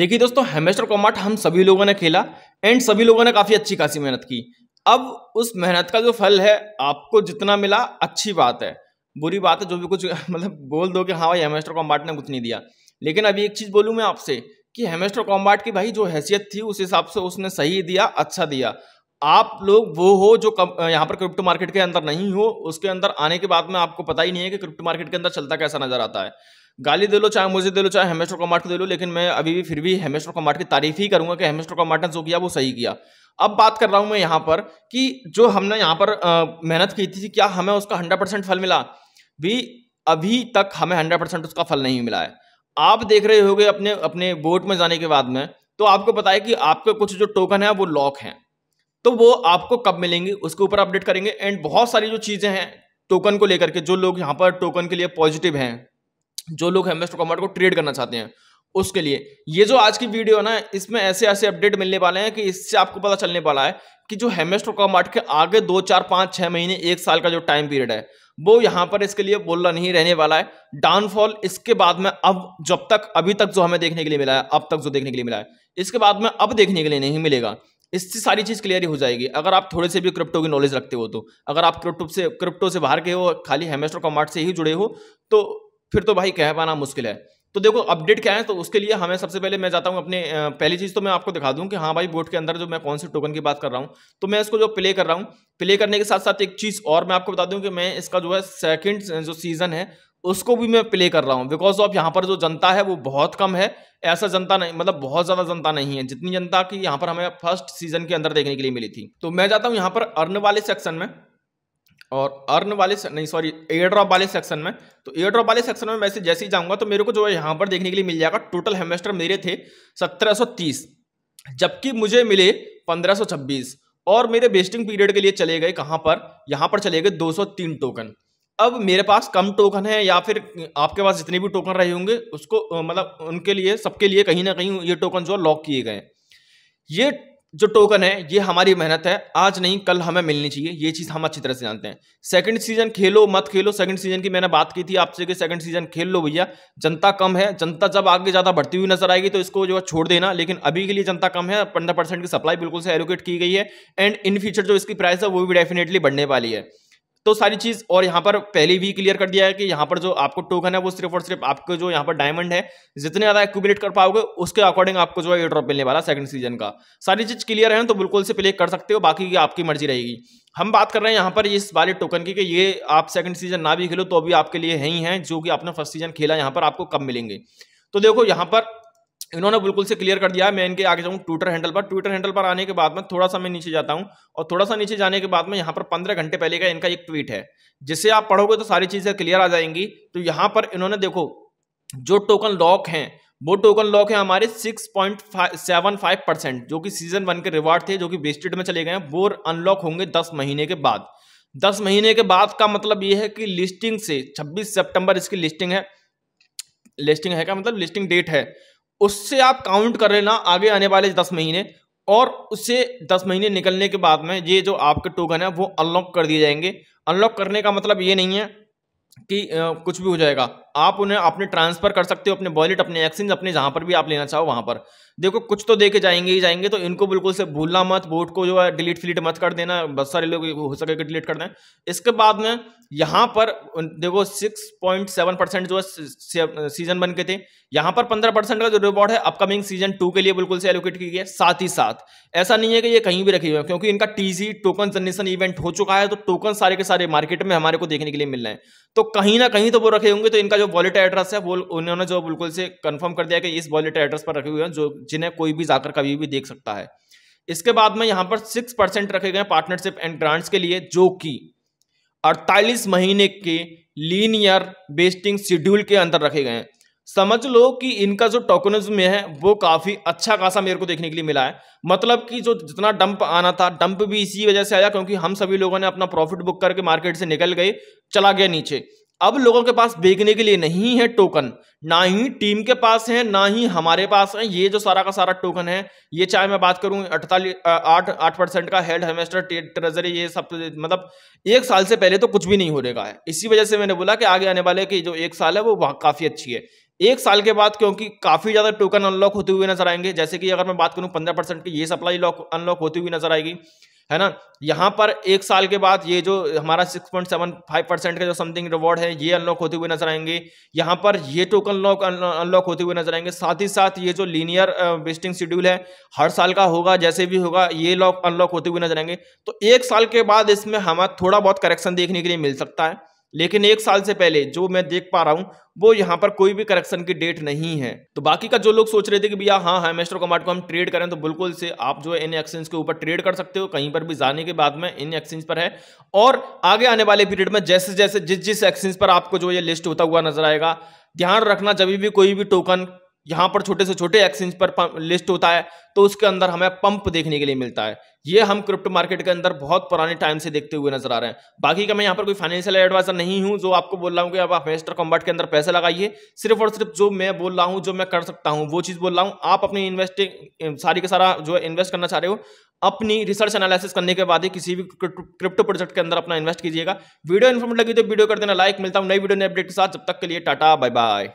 देखिए दोस्तों हेमेस्टर कॉमाट हम सभी लोगों ने खेला एंड सभी लोगों ने काफ़ी अच्छी खासी मेहनत की अब उस मेहनत का जो फल है आपको जितना मिला अच्छी बात है बुरी बात है जो भी कुछ मतलब बोल दो कि हाँ भाई हेमेस्टर कॉम्बाट ने कुछ नहीं दिया लेकिन अभी एक चीज़ बोलूँ मैं आपसे कि हेमेस्टर कॉम्बाट की भाई जो हैसियत थी उस हिसाब से उसने सही दिया अच्छा दिया आप लोग वो हो जो यहाँ पर क्रिप्टो मार्केट के अंदर नहीं हो उसके अंदर आने के बाद में आपको पता ही नहीं है कि क्रिप्टो मार्केट के अंदर चलता कैसा नजर आता है गाली दे लो चाहे मुझे दे लो चाहे हेमेस्टर कमाट को दे लो लेकिन मैं अभी भी फिर भी हेमेस्टर कमाट की तारीफ ही करूंगा कि हेमेस्टर कमाट ने जो किया वो सही किया अब बात कर रहा हूं मैं यहाँ पर कि जो हमने यहाँ पर मेहनत की थी क्या हमें उसका हंड्रेड परसेंट फल मिला भी अभी तक हमें हंड्रेड परसेंट उसका फल नहीं मिला है आप देख रहे हो अपने अपने बोट में जाने के बाद में तो आपको पता है कि आपके कुछ जो टोकन है वो लॉक हैं तो वो आपको कब मिलेंगे उसके ऊपर अपडेट करेंगे एंड बहुत सारी जो चीज़ें हैं टोकन को लेकर के जो लोग यहाँ पर टोकन के लिए पॉजिटिव हैं जो लोग हेमलेस्ट कॉम्बैट को ट्रेड करना चाहते हैं उसके लिए ये जो आज की वीडियो है ना इसमें ऐसे ऐसे अपडेट मिलने वाले हैं कि इससे आपको पता चलने वाला है कि जो हेमेस्ट्रो कॉमार्ट के आगे दो चार पाँच छः महीने एक साल का जो टाइम पीरियड है वो यहाँ पर इसके लिए बोलना नहीं रहने वाला है डाउनफॉल इसके बाद में अब जब तक अभी तक जो हमें देखने के लिए मिला है अब तक जो देखने के लिए मिला है इसके बाद में अब देखने के लिए नहीं मिलेगा इससे सारी चीज़ क्लियर हो जाएगी अगर आप थोड़े से भी क्रिप्टो की नॉलेज रखते हो तो अगर आप क्रिप्टो से क्रिप्टो से बाहर के हो खाली हेमेस्ट्रो कॉमार्ट से ही जुड़े हो तो फिर तो भाई कह पाना मुश्किल है तो देखो अपडेट क्या है तो उसके लिए हमें सबसे पहले मैं जाता हूँ अपने पहली चीज़ तो मैं आपको दिखा दूँ कि हाँ भाई बोर्ड के अंदर जो मैं कौन से टोकन की बात कर रहा हूँ तो मैं इसको जो प्ले कर रहा हूँ प्ले करने के साथ साथ एक चीज़ और मैं आपको बता दूँ कि मैं इसका जो है सेकेंड जो सीज़न है उसको भी मैं प्ले कर रहा हूँ बिकॉज ऑफ यहाँ पर जो जनता है वो बहुत कम है ऐसा जनता नहीं मतलब बहुत ज़्यादा जनता नहीं है जितनी जनता की यहाँ पर हमें फर्स्ट सीजन के अंदर देखने के लिए मिली थी तो मैं जाता हूँ यहाँ पर अर्न वाले सेक्शन में और अर्न वाले नहीं सॉरी एयर ड्रॉप वाले सेक्शन में तो एयर ड्रॉप वाले सेक्शन में मैं जैसे ही जाऊंगा तो मेरे को जो है यहाँ पर देखने के लिए मिल जाएगा टोटल हेमेस्टर मेरे थे 1730 जबकि मुझे मिले 1526 और मेरे वेस्टिंग पीरियड के लिए चले गए कहाँ पर यहाँ पर चले गए 203 टोकन अब मेरे पास कम टोकन है या फिर आपके पास जितने भी टोकन रहे होंगे उसको मतलब उनके लिए सबके लिए कहीं ना कहीं ये टोकन जो लॉक किए गए ये जो टोकन है ये हमारी मेहनत है आज नहीं कल हमें मिलनी चाहिए ये चीज़ हम अच्छी तरह से जानते हैं सेकंड सीजन खेलो मत खेलो सेकंड सीजन की मैंने बात की थी आपसे कि सेकंड सीजन खेल लो भैया जनता कम है जनता जब आगे ज़्यादा बढ़ती हुई नजर आएगी तो इसको जो है छोड़ देना लेकिन अभी के लिए जनता कम है पंद्रह परसेंट की सप्लाई बिल्कुल से एलोकेट की गई है एंड इन फ्यूचर जो इसकी प्राइस है वो भी डेफिनेटली बढ़ने वाली है तो सारी चीज़ और यहाँ पर पहले भी क्लियर कर दिया है कि यहाँ पर जो आपको टोकन है वो सिर्फ और सिर्फ आपको जो यहाँ पर डायमंड है जितने ज़्यादा एक्यूबिलेट कर पाओगे उसके अकॉर्डिंग आपको जो है ड्रॉप मिलने वाला सेकंड सीजन का सारी चीज़ क्लियर है तो बिल्कुल से प्ले कर सकते हो बाकी की आपकी मर्जी रहेगी हम बात कर रहे हैं यहाँ पर इस वाले टोकन की कि ये आप सेकंड सीजन ना भी खेलो तो अभी आपके लिए है ही है जो कि आपने फर्स्ट सीजन खेला यहाँ पर आपको कब मिलेंगे तो देखो यहाँ पर इन्होंने बिल्कुल से क्लियर कर दिया मैं इनके आगे जाऊँ ट्विटर हैंडल पर ट्विटर हैंडल पर आने के बाद में थोड़ा सा मैं नीचे जाता हूँ और थोड़ा सा नीचे जाने के बाद में यहाँ पर पंद्रह घंटे पहले का इनका एक ट्वीट है जिससे आप पढ़ोगे तो सारी चीज़ें क्लियर आ जाएंगी तो यहाँ पर इन्होंने देखो जो टोकन लॉक हैं वो टोकन लॉक है हमारे 6.75 परसेंट जो कि सीजन वन के रिवार्ड थे जो कि वेस्टेड में चले गए हैं वो अनलॉक होंगे 10 महीने के बाद 10 महीने के बाद का मतलब ये है कि लिस्टिंग से 26 सितंबर इसकी लिस्टिंग है लिस्टिंग है का मतलब लिस्टिंग डेट है उससे आप काउंट कर लेना आगे आने वाले दस महीने और उससे दस महीने निकलने के बाद में ये जो आपके टोकन है वो अनलॉक कर दिए जाएंगे अनलॉक करने का मतलब ये नहीं है कि कुछ भी हो जाएगा आप उन्हें अपने ट्रांसफर कर सकते हो अपने वॉलेट अपने एक्सचेंज अपने जहां पर भी आप लेना चाहो वहां पर देखो कुछ तो देके जाएंगे ही जाएंगे तो इनको बिल्कुल से भूलना मत बोट को जो है डिलीट फिलीट मत कर देना बहुत सारे लोग हो सके कि डिलीट कर दें इसके बाद में यहाँ पर देखो 6.7 परसेंट जो है सीजन बन के थे यहाँ पर 15 परसेंट का जो रिवॉर्ड है अपकमिंग सीजन टू के लिए बिल्कुल से एलोकेट की गई साथ ही साथ ऐसा नहीं है कि ये कहीं भी रखी हुए क्योंकि इनका टीजी टोकन जनरेशन इवेंट हो चुका है तो टोकन सारे के सारे मार्केट में हमारे को देखने के लिए मिल रहे हैं तो कहीं ना कहीं तो वो रखे होंगे तो इनका जो वॉलेट एड्रेस है वो उन्होंने जो बिल्कुल से कंफर्म कर दिया कि इस वॉलेट एड्रेस पर रखे हुए हैं जो जिन्हें कोई भी जाकर कभी भी देख सकता है इसके बाद में यहाँ पर सिक्स परसेंट रखे गए पार्टनरशिप एंड ग्रांट्स के लिए जो कि अड़तालीस महीने के लीनियर बेस्टिंग शेड्यूल के अंदर रखे गए हैं समझ लो कि इनका जो टोकनिज्म है वो काफ़ी अच्छा खासा मेरे को देखने के लिए मिला है मतलब कि जो जितना डंप आना था डंप भी इसी वजह से आया क्योंकि हम सभी लोगों ने अपना प्रॉफिट बुक करके मार्केट से निकल गए चला गया नीचे अब लोगों के पास बेचने के लिए नहीं है टोकन ना ही टीम के पास है ना ही हमारे पास है ये जो सारा का सारा टोकन है ये चाहे मैं बात करूं अड़तालीस आठ आठ परसेंट का हेड हेमेस्टर ट्रेजरी ये सब तो मतलब एक साल से पहले तो कुछ भी नहीं होने का है इसी वजह से मैंने बोला कि आगे आने वाले की जो एक साल है वो काफ़ी अच्छी है एक साल के बाद क्योंकि काफ़ी ज़्यादा टोकन अनलॉक होते हुए नजर आएंगे जैसे कि अगर मैं बात करूं पंद्रह परसेंट की ये सप्लाई अनलॉक होती हुई नजर आएगी है ना यहाँ पर एक साल के बाद ये जो हमारा 6.75 परसेंट का जो समथिंग रिवॉर्ड है ये अनलॉक होते हुए नजर आएंगे यहाँ पर ये टोकन लॉक अनलॉक होते हुए नजर आएंगे साथ ही साथ ये जो लीनियर वेस्टिंग शेड्यूल है हर साल का होगा जैसे भी होगा ये लॉक अनलॉक होते हुए नजर आएंगे तो एक साल के बाद इसमें हमें थोड़ा बहुत करेक्शन देखने के लिए मिल सकता है लेकिन एक साल से पहले जो मैं देख पा रहा हूँ वो यहाँ पर कोई भी करेक्शन की डेट नहीं है तो बाकी का जो लोग सोच रहे थे कि भैया हाँ हाइमेस्टर कमार्ट को हम ट्रेड करें तो बिल्कुल से आप जो है इन एक्सचेंज के ऊपर ट्रेड कर सकते हो कहीं पर भी जाने के बाद में इन एक्सचेंज पर है और आगे आने वाले पीरियड में जैसे जैसे जिस जिस एक्सचेंज पर आपको जो ये लिस्ट होता हुआ नजर आएगा ध्यान रखना जब भी कोई भी टोकन यहाँ पर छोटे से छोटे एक्सचेंज पर लिस्ट होता है तो उसके अंदर हमें पंप देखने के लिए मिलता है ये हम क्रिप्टो मार्केट के अंदर बहुत पुराने टाइम से देखते हुए नजर आ रहे हैं बाकी का मैं यहाँ पर कोई फाइनेंशियल एडवाइजर नहीं हूँ जो आपको बोल रहा हूँ कि आप इन्वेस्टर कॉम्बाट के अंदर पैसे लगाइए सिर्फ और सिर्फ जो मैं बोल रहा हूँ जो मैं कर सकता हूँ वो चीज़ बोल रहा हूँ आप अपनी इन्वेस्टिंग सारी का सारा जो इन्वेस्ट करना चाह रहे हो अपनी रिसर्च एनालिसिस करने के बाद ही किसी भी क्रिप्टो प्रोजेक्ट के अंदर अपना इन्वेस्ट कीजिएगा वीडियो इन्फॉर्मेट लगी तो वीडियो कर देना लाइक मिलता हूँ नई वीडियो नए अपडेट के साथ जब तक के लिए टाटा बाय बाय